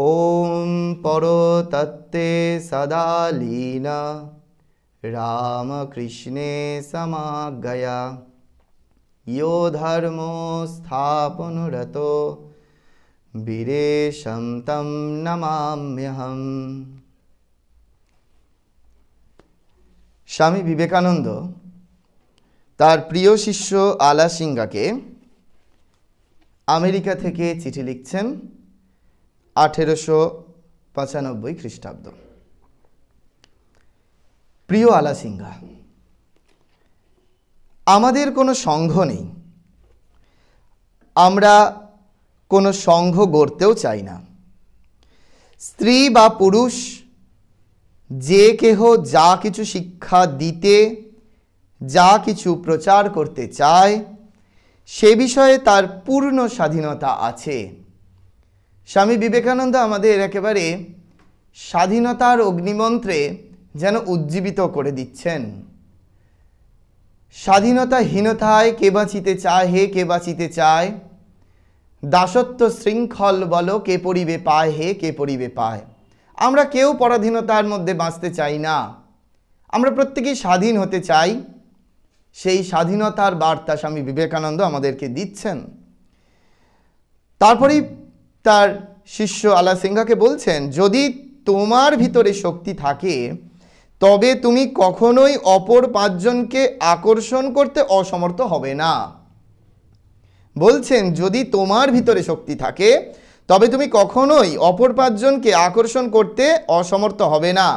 ওম परोतत्ते सदा लीना রামকৃষ্ণে समागया यो ধর্ম স্থাপনরত বীরেশম তম নমাম্যহম স্বামী বিবেকানন্দ তার প্রিয় শিষ্য আলাসিঙ্গাকে আমেরিকা থেকে চিঠি লিখছেন আঠেরোশো পঁচানব্বই খ্রিস্টাব্দ প্রিয় আলাসিংহা আমাদের কোনো সংঘ নেই আমরা কোনো সংঘ গড়তেও চাই না স্ত্রী বা পুরুষ যে কেহ যা কিছু শিক্ষা দিতে যা কিছু প্রচার করতে চায় সে বিষয়ে তার পূর্ণ স্বাধীনতা আছে স্বামী বিবেকানন্দ আমাদের একেবারে স্বাধীনতার অগ্নিমন্ত্রে যেন উজ্জীবিত করে দিচ্ছেন স্বাধীনতাহীনতায় কে বাঁচিতে চায় হে কে বাঁচিতে চায় দাসত্ব শৃঙ্খল বলো কে পরিবে পায় হে কে পরিবে পায় আমরা কেউ পরাধীনতার মধ্যে বাঁচতে চাই না আমরা প্রত্যেকেই স্বাধীন হতে চাই সেই স্বাধীনতার বার্তা স্বামী বিবেকানন্দ আমাদেরকে দিচ্ছেন তারপরেই তার শিষ্য আলা সিংহাকে বলছেন যদি তোমার ভিতরে শক্তি থাকে তবে তুমি কখনোই অপর পাঁচজনকে আকর্ষণ করতে অসমর্থ হবে না বলছেন যদি তোমার ভিতরে শক্তি থাকে তবে তুমি কখনোই অপর পাঁচজনকে আকর্ষণ করতে অসমর্থ হবে না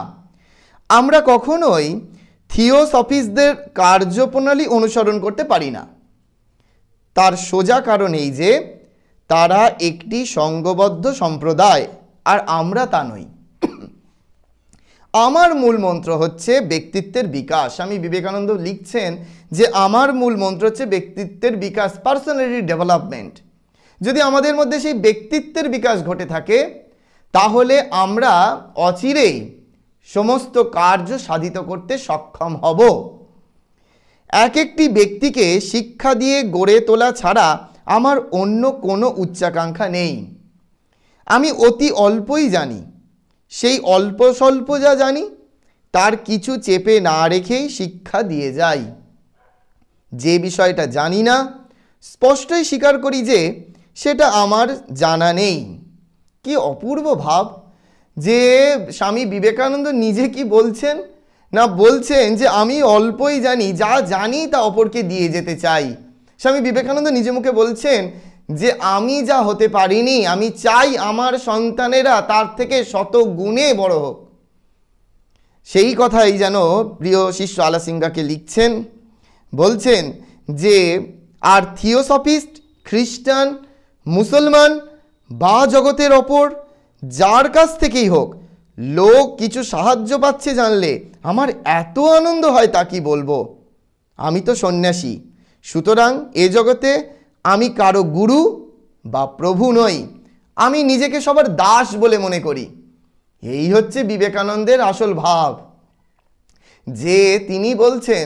আমরা কখনোই থিওসফিসদের কার্যপ্রণালী অনুসরণ করতে পারি না তার সোজা কারণ এই যে তারা একটি সঙ্গবদ্ধ সম্প্রদায় আর আমরা তা নই আমার মূল মন্ত্র হচ্ছে ব্যক্তিত্বের বিকাশ আমি বিবেকানন্দ লিখছেন যে আমার মূল মন্ত্র হচ্ছে ব্যক্তিত্বের বিকাশ পার্সোনালিটি ডেভেলপমেন্ট যদি আমাদের মধ্যে সেই ব্যক্তিত্বের বিকাশ ঘটে থাকে তাহলে আমরা অচিরেই সমস্ত কার্য সাধিত করতে সক্ষম হব এক একটি ব্যক্তিকে শিক্ষা দিয়ে গড়ে তোলা ছাড়া আমার অন্য কোনো উচ্চাকাঙ্ক্ষা নেই আমি অতি অল্পই জানি সেই অল্প স্বল্প যা জানি তার কিছু চেপে না রেখেই শিক্ষা দিয়ে যাই যে বিষয়টা জানি না স্পষ্টই স্বীকার করি যে সেটা আমার জানা নেই কি অপূর্ব ভাব যে স্বামী বিবেকানন্দ নিজে কি বলছেন না বলছেন যে আমি অল্পই জানি যা জানি তা অপরকে দিয়ে যেতে চাই স্বামী বিবেকানন্দ নিজে মুখে বলছেন যে আমি যা হতে পারিনি আমি চাই আমার সন্তানেরা তার থেকে শত গুণে বড় হোক সেই কথাই যেন প্রিয় শিষ্য আলাসিঙ্গাকে লিখছেন বলছেন যে আর থিওসফিস্ট খ্রিস্টান মুসলমান বা জগতের ওপর যার কাছ থেকেই হোক লোক কিছু সাহায্য পাচ্ছে জানলে আমার এত আনন্দ হয় তা কি বলবো আমি তো সন্ন্যাসী সুতরাং এ জগতে আমি কারো গুরু বা প্রভু নই আমি নিজেকে সবার দাস বলে মনে করি এই হচ্ছে বিবেকানন্দের আসল ভাব যে তিনি বলছেন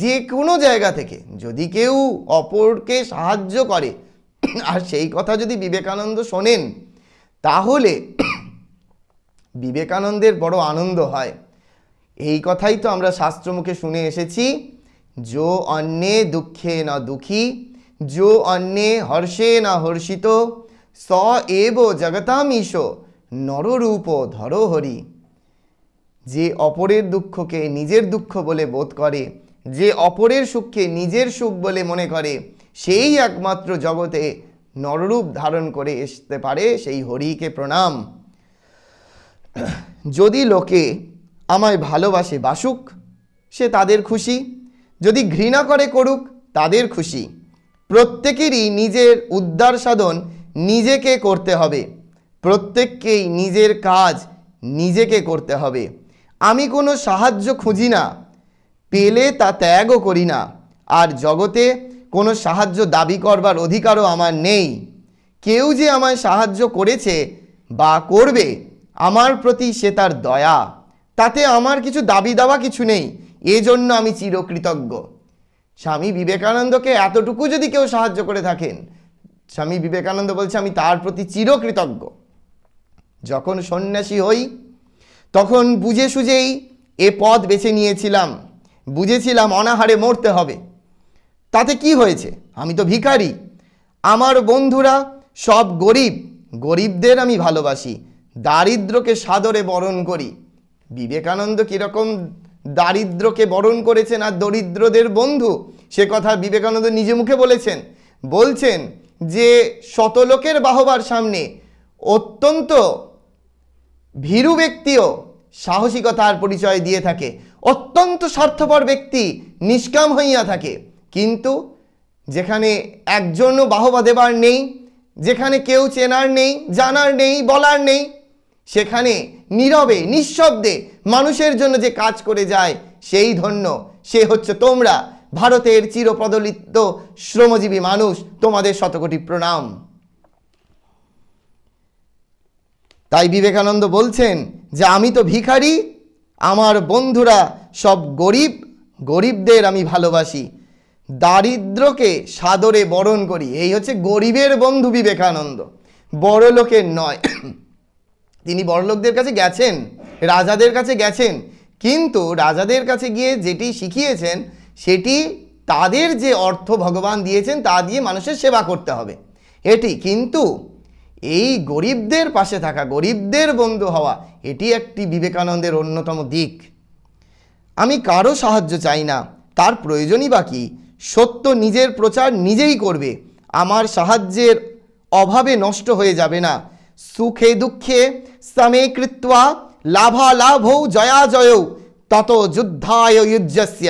যে কোনো জায়গা থেকে যদি কেউ অপরকে সাহায্য করে আর সেই কথা যদি বিবেকানন্দ শোনেন তাহলে বিবেকানন্দের বড় আনন্দ হয় এই কথাই তো আমরা শাস্ত্রমুখে শুনে এসেছি যো अन्ये দুঃখে না दुखी যো अन्ये হর্ষে না হর্ষিত स एव জগতামীশো নররূপ ধরো হরি যে অপরের দুঃখকে নিজের দুঃখ বলে বোধ করে যে অপরের সুখকে নিজের সুখ বলে মনে করে সেই একমাত্র জগতে নররূপ ধারণ করে আসতে পারে সেই হরিকে প্রণাম যদি লোকে আমায় ভালোবাসে বাসুক সে তাদের খুশি যদি ঘৃণা করে করুক তাদের খুশি প্রত্যেকেরই নিজের উদ্ধার সাধন নিজেকে করতে হবে প্রত্যেককেই নিজের কাজ নিজেকে করতে হবে আমি কোনো সাহায্য খুঁজি না পেলে তা ত্যাগও করি না আর জগতে কোনো সাহায্য দাবি করবার অধিকারও আমার নেই কেউ যে আমায় সাহায্য করেছে বা করবে আমার প্রতি সে তার দয়া তাতে আমার কিছু দাবি দাওয়া কিছু নেই এজন্য আমি চিরকৃতজ্ঞ স্বামী বিবেকানন্দকে এতটুকু যদি কেউ সাহায্য করে থাকেন স্বামী বিবেকানন্দ বলছে আমি তার প্রতি চিরকৃতজ্ঞ যখন সন্ন্যাসী হই তখন বুঝে সুঝেই এ পথ বেছে নিয়েছিলাম বুঝেছিলাম অনাহারে মরতে হবে তাতে কি হয়েছে আমি তো ভিখারি আমার বন্ধুরা সব গরিব গরিবদের আমি ভালোবাসি দারিদ্রকে সাদরে বরণ করি বিবেকানন্দ কীরকম দারিদ্রকে বরণ করেছেন আর দরিদ্রদের বন্ধু সে কথা বিবেকানন্দ নিজে মুখে বলেছেন বলছেন যে শতলোকের বাহবার সামনে অত্যন্ত ভীরু ব্যক্তিও সাহসিকতার পরিচয় দিয়ে থাকে অত্যন্ত স্বার্থপর ব্যক্তি নিষ্কাম হইয়া থাকে কিন্তু যেখানে একজনও বাহবা দেবার নেই যেখানে কেউ চেনার নেই জানার নেই বলার নেই সেখানে নীরবে নিঃশব্দে মানুষের জন্য যে কাজ করে যায় সেই ধন্য সে হচ্ছে তোমরা ভারতের চিরপ্রদলিত শ্রমজীবী মানুষ তোমাদের শতকোটি প্রণাম তাই বিবেকানন্দ বলছেন যে আমি তো ভিখারি আমার বন্ধুরা সব গরিব গরিবদের আমি ভালোবাসি দারিদ্রকে সাদরে বরণ করি এই হচ্ছে গরিবের বন্ধু বিবেকানন্দ বড় লোকের নয় তিনি বড়লোকদের কাছে গেছেন রাজাদের কাছে গেছেন কিন্তু রাজাদের কাছে গিয়ে যেটি শিখিয়েছেন সেটি তাদের যে অর্থ ভগবান দিয়েছেন তা দিয়ে মানুষের সেবা করতে হবে এটি কিন্তু এই গরিবদের পাশে থাকা গরিবদের বন্ধু হওয়া এটি একটি বিবেকানন্দের অন্যতম দিক আমি কারো সাহায্য চাই না তার প্রয়োজনই বা কী সত্য নিজের প্রচার নিজেই করবে আমার সাহায্যের অভাবে নষ্ট হয়ে যাবে না সুখে দুঃখে সমে কৃত্বা জয়া জয় তত যুদ্ধায় যুজ্যস্য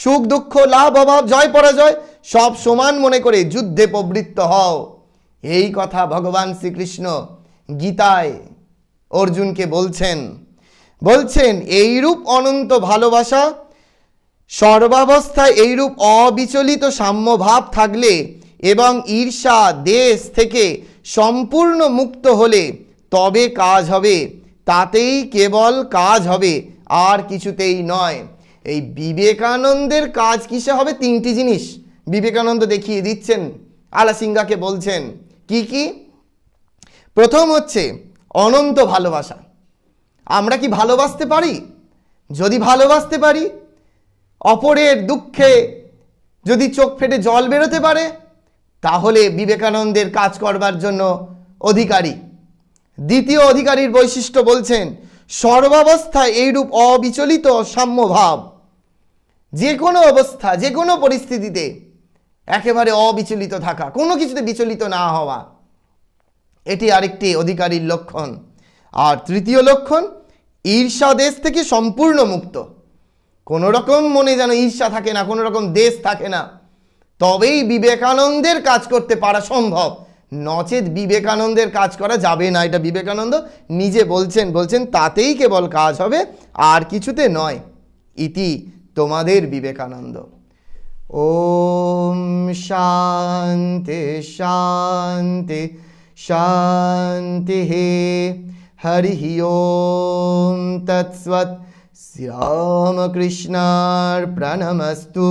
সুখ দুঃখ লাভ অভাব জয় পরাজয় সব সমান মনে করে যুদ্ধে প্রবৃত্ত হও এই কথা ভগবান শ্রীকৃষ্ণ গীতায় অর্জুনকে বলছেন বলছেন এইরূপ অনন্ত ভালোবাসা সর্বাবস্থায় এইরূপ অবিচলিত সাম্যভাব থাকলে এবং ঈর্ষা দেশ থেকে সম্পূর্ণ মুক্ত হলে তবে কাজ হবে তাতেই কেবল কাজ হবে আর কিছুতেই নয় এই বিবেকানন্দের কাজ কিসে হবে তিনটি জিনিস বিবেকানন্দ দেখিয়ে দিচ্ছেন আলাসিঙ্গাকে বলছেন কি কি প্রথম হচ্ছে অনন্ত ভালোবাসা আমরা কি ভালোবাসতে পারি যদি ভালোবাসতে পারি অপরের দুঃখে যদি চোখ ফেটে জল বেরোতে পারে তাহলে বিবেকানন্দের কাজ করবার জন্য অধিকারী দ্বিতীয় অধিকারীর বৈশিষ্ট্য বলছেন সর্বাবস্থায় এইরূপ অবিচলিত সাম্যভাব যে কোনো অবস্থা যে কোনো পরিস্থিতিতে একেবারে অবিচলিত থাকা কোনো কিছুতে বিচলিত না হওয়া এটি আরেকটি অধিকারীর লক্ষণ আর তৃতীয় লক্ষণ ঈর্ষা দেশ থেকে সম্পূর্ণ মুক্ত কোনো রকম মনে যেন ঈর্ষা থাকে না কোনো রকম দেশ থাকে না তবেই বিবেকানন্দের কাজ করতে পারা সম্ভব নচেত বিবেকানন্দের কাজ করা যাবে না এটা বিবেকানন্দ নিজে বলছেন বলছেন তাতেই কেবল কাজ হবে আর কিছুতে নয় ইতি তোমাদের বিবেকানন্দ ওম শান্তি শান্তি শান্তি হে হরি ওম তৎসৎ শ্রীরামকৃষ্ণার প্রণমস্তু